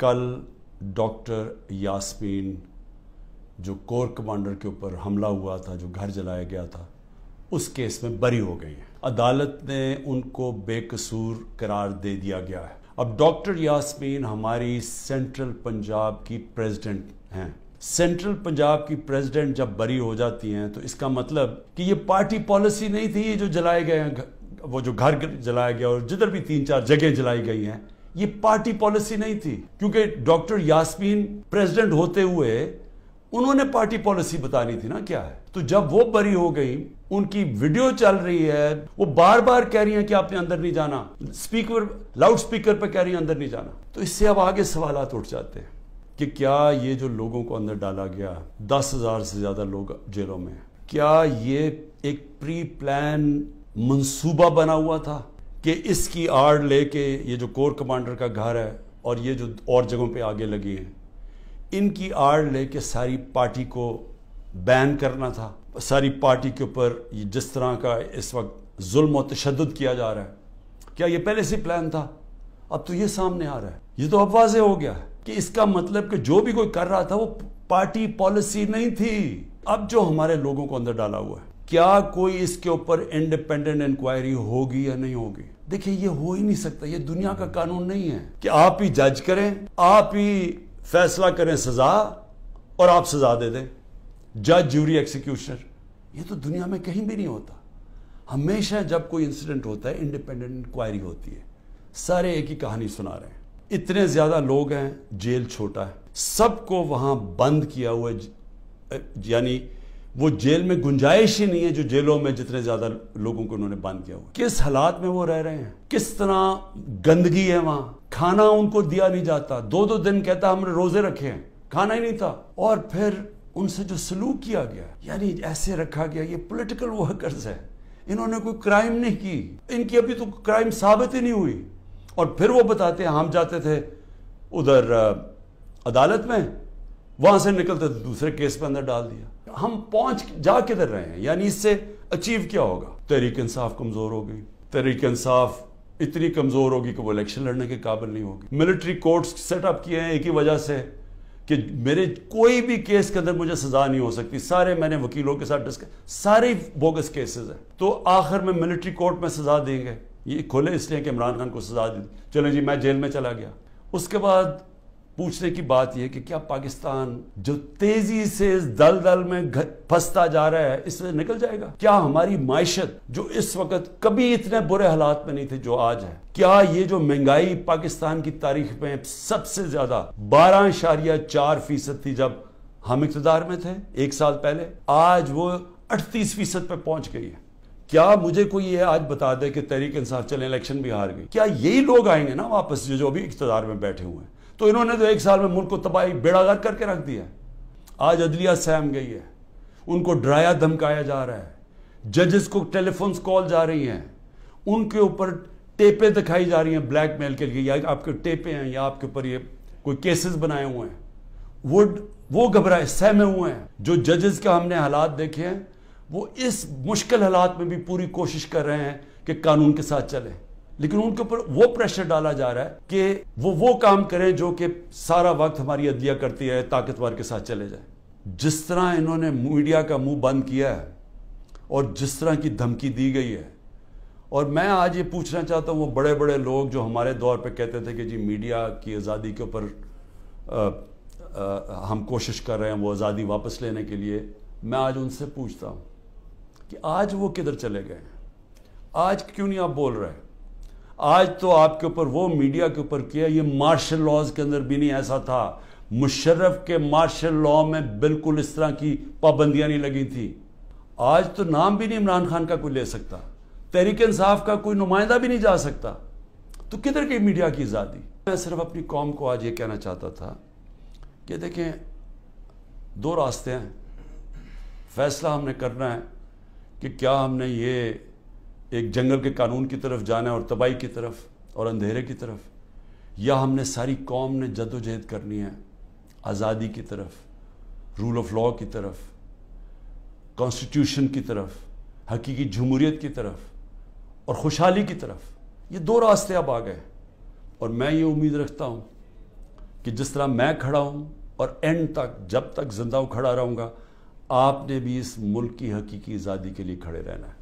कल डॉक्टर यास्मीन जो core commander के ऊपर हमला हुआ था जो घर जलाया गया था उस केस में बरी हो गई है अदालत ने उनको बेकसूर करार दे दिया गया है अब डॉक्टर यास्मीन हमारी सेंट्रल पंजाब की प्रेसिडेंट हैं सेंट्रल पंजाब की प्रेसिडेंट जब बरी हो जाती हैं तो इसका मतलब कि ये पार्टी पॉलिसी नहीं थी ये जो जलाए गए हैं वो जो घर जलाया गया और जिधर भी तीन चार जगह जलाई गई हैं ये पार्टी पॉलिसी नहीं थी क्योंकि डॉक्टर यास्मीन प्रेसिडेंट होते हुए उन्होंने पार्टी पॉलिसी बतानी थी ना क्या है तो जब वो बरी हो गई उनकी वीडियो चल रही है वो बार बार कह रही हैं कि आपने अंदर नहीं जाना स्पीकर लाउड स्पीकर पर कह रही है अंदर नहीं जाना तो इससे अब आगे सवाल उठ जाते हैं कि क्या ये जो लोगों को अंदर डाला गया दस हजार से ज्यादा लोग जेलों में क्या ये एक प्री प्लान मंसूबा बना हुआ था कि इसकी आड़ लेके ये जो कोर कमांडर का घर है और ये जो और जगहों पे आगे लगी हैं इनकी आड़ लेके सारी पार्टी को बैन करना था सारी पार्टी के ऊपर जिस तरह का इस वक्त जुल्म और तशद किया जा रहा है क्या ये पहले से प्लान था अब तो ये सामने आ रहा है ये तो अब वाजे हो गया कि इसका मतलब कि जो भी कोई कर रहा था वो पार्टी पॉलिसी नहीं थी अब जो हमारे लोगों को अंदर डाला हुआ है क्या कोई इसके ऊपर इंडिपेंडेंट इंक्वायरी होगी या नहीं होगी देखिए ये हो ही नहीं सकता ये दुनिया का कानून नहीं है कि आप ही जज करें आप ही फैसला करें सजा और आप सजा दे दें जज जूरी एक्सिक्यूशनर ये तो दुनिया में कहीं भी नहीं होता हमेशा जब कोई इंसिडेंट होता है इंडिपेंडेंट इंक्वायरी होती है सारे एक ही कहानी सुना रहे हैं इतने ज़्यादा लोग हैं जेल छोटा है सबको वहां बंद किया हुआ यानी वो जेल में गुंजाइश ही नहीं है जो जेलों में जितने ज़्यादा लोगों को उन्होंने बंद किया हुआ किस हालात में वो रह रहे हैं किस तरह गंदगी है वहां खाना उनको दिया नहीं जाता दो दो दिन कहता हमने रोज़े रखे हैं खाना ही नहीं था और फिर उनसे जो सलूक किया गया यानी ऐसे रखा गया ये पोलिटिकल वर्कर्स है इन्होंने कोई क्राइम नहीं की इनकी अभी तो क्राइम साबित ही नहीं हुई और फिर वो बताते हैं हम जाते थे उधर अदालत में वहां से निकलते तो दूसरे केस पे अंदर डाल दिया हम पहुंच जा किधर रहे हैं यानी इससे अचीव क्या होगा तहरीक इंसाफ कमजोर हो गई तहरीक इंसाफ इतनी कमजोर होगी कि वो इलेक्शन लड़ने के काबिल नहीं होगी मिलिट्री कोर्ट्स सेटअप किए हैं एक ही वजह से कि मेरे कोई भी केस के अंदर मुझे सजा नहीं हो सकती सारे मैंने वकीलों के साथ डिस्कस सारे बोगस केसेस हैं तो आखिर में मिलिट्री कोर्ट में सजा देंगे ये खोले इसलिए कि इमरान खान को सजा दी चले जी मैं जेल में चला गया उसके बाद पूछने की बात यह कि क्या पाकिस्तान जो तेजी से इस दल दल में फंसता जा रहा है इससे निकल जाएगा क्या हमारी मायशत जो इस वक्त कभी इतने बुरे हालात में नहीं थे जो आज है क्या ये जो महंगाई पाकिस्तान की तारीख में सबसे ज्यादा बारह इशारिया चार फीसद थी जब हम इकतदार में थे एक साल पहले आज वो अड़तीस फीसद पर पहुंच गई है क्या मुझे कोई ये आज बता दे कि तहरीक इंसाफ चले इलेक्शन भी हार गई क्या यही लोग आएंगे ना वापस जो, जो अभी इकतदार में बैठे हुए हैं तो इन्होंने तो एक साल में मुल्क को तबाही बेड़ागर करके रख दिया आज अदलिया सहम गई है उनको डराया धमकाया जा रहा है जजेस को टेलीफोन कॉल जा रही हैं उनके ऊपर टेपे दिखाई जा रही हैं ब्लैकमेल के लिए या आपके टेपे हैं या आपके ऊपर ये कोई केसेस बनाए हुए हैं वो वो घबराए सहमे हुए हैं जो जजेस का हमने हालात देखे हैं वो इस मुश्किल हालात में भी पूरी कोशिश कर रहे हैं कि कानून के साथ चलें लेकिन उनके ऊपर वो प्रेशर डाला जा रहा है कि वो वो काम करें जो कि सारा वक्त हमारी अदलिया करती है ताकतवर के साथ चले जाए जिस तरह इन्होंने मीडिया का मुंह बंद किया है और जिस तरह की धमकी दी गई है और मैं आज ये पूछना चाहता हूँ वो बड़े बड़े लोग जो हमारे दौर पे कहते थे कि जी मीडिया की आज़ादी के ऊपर हम कोशिश कर रहे हैं वो आज़ादी वापस लेने के लिए मैं आज उनसे पूछता हूँ कि आज वो किधर चले गए हैं आज क्यों नहीं आप बोल रहे हैं आज तो आपके ऊपर वो मीडिया के ऊपर किया ये मार्शल लॉज के अंदर भी नहीं ऐसा था मुशर्रफ के मार्शल लॉ में बिल्कुल इस तरह की पाबंदियां नहीं लगी थी आज तो नाम भी नहीं इमरान खान का कोई ले सकता तहरीक इंसाफ का कोई नुमाइंदा भी नहीं जा सकता तो किधर की मीडिया की आज़ादी मैं सिर्फ अपनी कौम को आज ये कहना चाहता था कि देखें दो रास्ते हैं फैसला हमने करना है कि क्या हमने ये एक जंगल के कानून की तरफ जाना है और तबाही की तरफ और अंधेरे की तरफ या हमने सारी कौम ने जदोजहद करनी है आज़ादी की तरफ रूल ऑफ लॉ की तरफ कॉन्स्टिट्यूशन की तरफ हकीकी जमहूरीत की तरफ और खुशहाली की तरफ ये दो रास्ते अब आ गए और मैं ये उम्मीद रखता हूँ कि जिस तरह मैं खड़ा हूँ और एंड तक जब तक जिंदा खड़ा रहूँगा आपने भी इस मुल्क की हकीकी आज़ादी के लिए खड़े रहना है